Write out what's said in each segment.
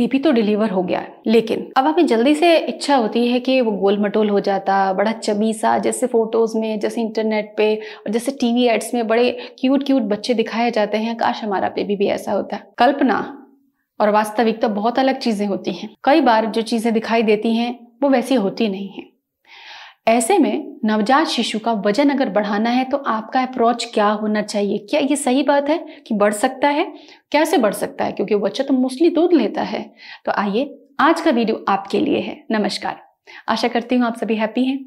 भी तो डिलीवर हो गया है लेकिन अब हमें जल्दी से इच्छा होती है कि वो गोल मटोल हो जाता बड़ा चबीसा जैसे फोटोज़ में जैसे इंटरनेट पे और जैसे टीवी एड्स में बड़े क्यूट क्यूट बच्चे दिखाए जाते हैं काश हमारा बेबी भी ऐसा होता कल्पना और वास्तविकता बहुत अलग चीज़ें होती हैं कई बार जो चीज़ें दिखाई देती हैं वो वैसी होती नहीं है ऐसे में नवजात शिशु का वजन अगर बढ़ाना है तो आपका अप्रोच क्या होना चाहिए क्या ये सही बात है कि बढ़ सकता है कैसे बढ़ सकता है क्योंकि बच्चा तो मोस्टली दूध लेता है तो आइए आज का वीडियो आपके लिए है नमस्कार आशा करती हूँ आप सभी हैप्पी हैं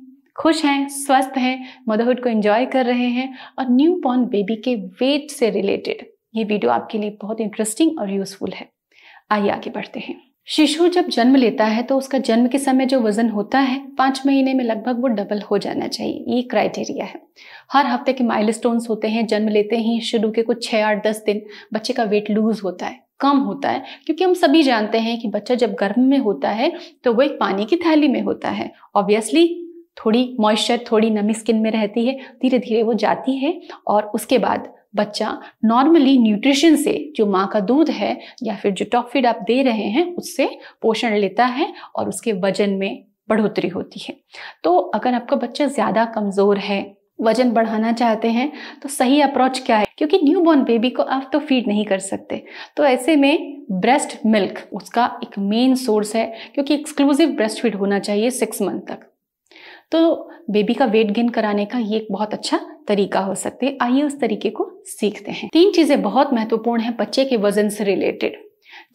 खुश हैं स्वस्थ हैं मदरहुड को एंजॉय कर रहे हैं और न्यू बॉर्न बेबी के वेट से रिलेटेड ये वीडियो आपके लिए बहुत इंटरेस्टिंग और यूजफुल है आइए आगे बढ़ते हैं शिशु जब जन्म लेता है तो उसका जन्म के समय जो वजन होता है पाँच महीने में लगभग वो डबल हो जाना चाहिए ये क्राइटेरिया है हर हफ्ते के माइलस्टोन्स होते हैं जन्म लेते ही शुरू के कुछ छः आठ दस दिन बच्चे का वेट लूज होता है कम होता है क्योंकि हम सभी जानते हैं कि बच्चा जब गर्भ में होता है तो वो एक पानी की थैली में होता है ऑब्वियसली थोड़ी मॉइस्चर थोड़ी नमी स्किन में रहती है धीरे धीरे वो जाती है और उसके बाद बच्चा नॉर्मली न्यूट्रिशन से जो माँ का दूध है या फिर जो टॉप फीड आप दे रहे हैं उससे पोषण लेता है और उसके वजन में बढ़ोतरी होती है तो अगर आपका बच्चा ज़्यादा कमज़ोर है वजन बढ़ाना चाहते हैं तो सही अप्रोच क्या है क्योंकि न्यू बॉर्न बेबी को आप तो फीड नहीं कर सकते तो ऐसे में ब्रेस्ट मिल्क उसका एक मेन सोर्स है क्योंकि एक्सक्लूसिव ब्रेस्ट फीड होना चाहिए सिक्स मंथ तक तो बेबी का वेट गेन कराने का ये एक बहुत अच्छा तरीका हो सकते है आइए उस तरीके को सीखते हैं तीन चीजें बहुत महत्वपूर्ण है बच्चे के वजन से रिलेटेड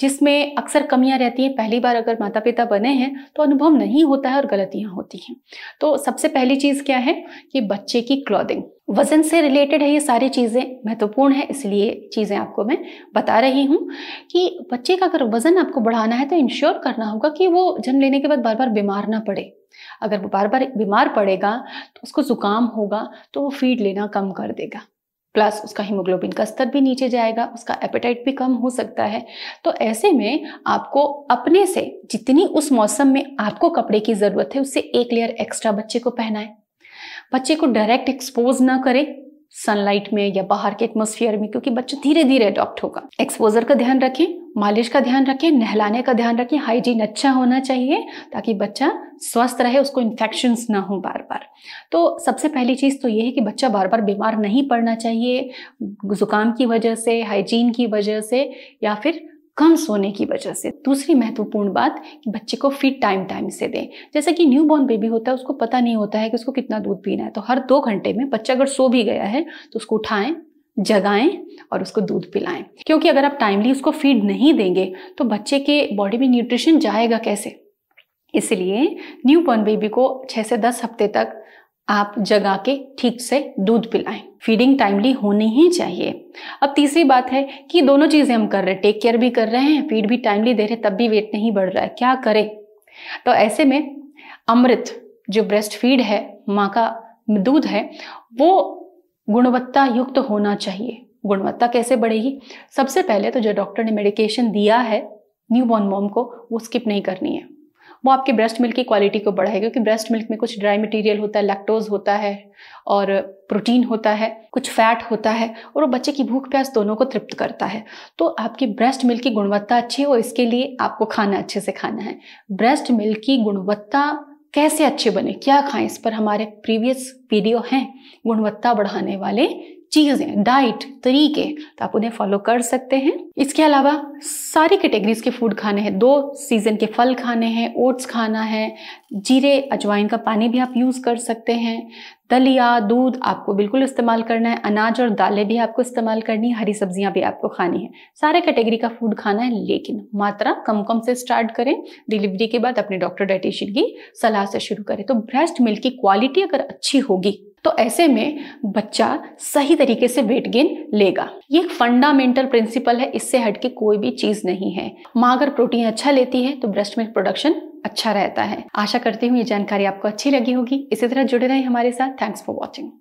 जिसमें अक्सर कमियां रहती हैं पहली बार अगर माता पिता बने हैं तो अनुभव नहीं होता है और गलतियां होती हैं तो सबसे पहली चीज़ क्या है कि बच्चे की क्लॉदिंग वजन से रिलेटेड है ये सारी चीज़ें महत्वपूर्ण है इसलिए चीज़ें आपको मैं बता रही हूँ कि बच्चे का अगर वजन आपको बढ़ाना है तो इंश्योर करना होगा कि वो जन्म लेने के बाद बार बार बीमार ना पड़े अगर वो बार बार बीमार पड़ेगा तो उसको ज़ुकाम होगा तो वो फीड लेना कम कर देगा प्लस उसका हीमोग्लोबिन का स्तर भी नीचे जाएगा उसका एपेटाइट भी कम हो सकता है तो ऐसे में आपको अपने से जितनी उस मौसम में आपको कपड़े की ज़रूरत है उससे एक लेयर एक्स्ट्रा बच्चे को पहनाएं बच्चे को डायरेक्ट एक्सपोज ना करें सनलाइट में या बाहर के एटमोसफियर में क्योंकि बच्चा धीरे धीरे अडॉप्ट होगा एक्सपोजर का ध्यान रखें मालिश का ध्यान रखें नहलाने का ध्यान रखें हाइजीन अच्छा होना चाहिए ताकि बच्चा स्वस्थ रहे उसको इन्फेक्शंस ना हो बार बार तो सबसे पहली चीज़ तो ये है कि बच्चा बार बार बीमार नहीं पड़ना चाहिए ज़ुकाम की वजह से हाइजीन की वजह से या फिर कम सोने की वजह से दूसरी महत्वपूर्ण बात कि बच्चे को फीड टाइम टाइम से दें जैसे कि न्यू बॉर्न बेबी होता है उसको पता नहीं होता है कि उसको कितना दूध पीना है तो हर दो घंटे में बच्चा अगर सो भी गया है तो उसको उठाएं जगाएं और उसको दूध पिलाएं क्योंकि अगर आप टाइमली उसको फीड नहीं देंगे तो बच्चे के बॉडी में न्यूट्रिशन जाएगा कैसे इसलिए न्यू बॉर्न बेबी को छः से दस हफ्ते तक आप जगा के ठीक से दूध पिलाएं फीडिंग टाइमली होनी ही चाहिए अब तीसरी बात है कि दोनों चीज़ें हम कर रहे हैं टेक केयर भी कर रहे हैं फीड भी टाइमली दे रहे हैं तब भी वेट नहीं बढ़ रहा है क्या करें तो ऐसे में अमृत जो ब्रेस्ट फीड है माँ का दूध है वो गुणवत्ता युक्त होना चाहिए गुणवत्ता कैसे बढ़ेगी सबसे पहले तो जो डॉक्टर ने मेडिकेशन दिया है न्यू बॉर्न मॉम को वो स्किप नहीं करनी है वो आपके ब्रेस्ट मिल्क की क्वालिटी को बढ़ाएगा क्योंकि ब्रेस्ट मिल्क में कुछ ड्राई मटेरियल होता है लैक्टोज होता है और प्रोटीन होता है कुछ फैट होता है और वो बच्चे की भूख प्यास दोनों को तृप्त करता है तो आपकी ब्रेस्ट मिल्क की गुणवत्ता अच्छी हो इसके लिए आपको खाना अच्छे से खाना है ब्रेस्ट मिल्क की गुणवत्ता कैसे अच्छे बने क्या खाएं इस पर हमारे प्रीवियस वीडियो हैं गुणवत्ता बढ़ाने वाले चीज़ें डाइट तरीके तो आप उन्हें फॉलो कर सकते हैं इसके अलावा सारी कैटेगरीज के फूड खाने हैं दो सीज़न के फल खाने हैं ओट्स खाना है जीरे अजवाइन का पानी भी आप यूज़ कर सकते हैं दलिया दूध आपको बिल्कुल इस्तेमाल करना है अनाज और दालें भी आपको इस्तेमाल करनी है हरी सब्जियां भी आपको खानी है सारे कैटेगरी का फूड खाना है लेकिन मात्रा कम कम से स्टार्ट करें डिलीवरी के बाद अपने डॉक्टर डाइटिशियन की सलाह से शुरू करें तो ब्रेस्ट मिल्क की क्वालिटी अगर अच्छी होगी तो ऐसे में बच्चा सही तरीके से वेट गेन लेगा ये एक फंडामेंटल प्रिंसिपल है इससे हटके कोई भी चीज नहीं है माँ अगर प्रोटीन अच्छा लेती है तो ब्रेस्ट मिल्क प्रोडक्शन अच्छा रहता है आशा करती हूँ ये जानकारी आपको अच्छी लगी होगी इसी तरह जुड़े रहें हमारे साथ थैंक्स फॉर वॉचिंग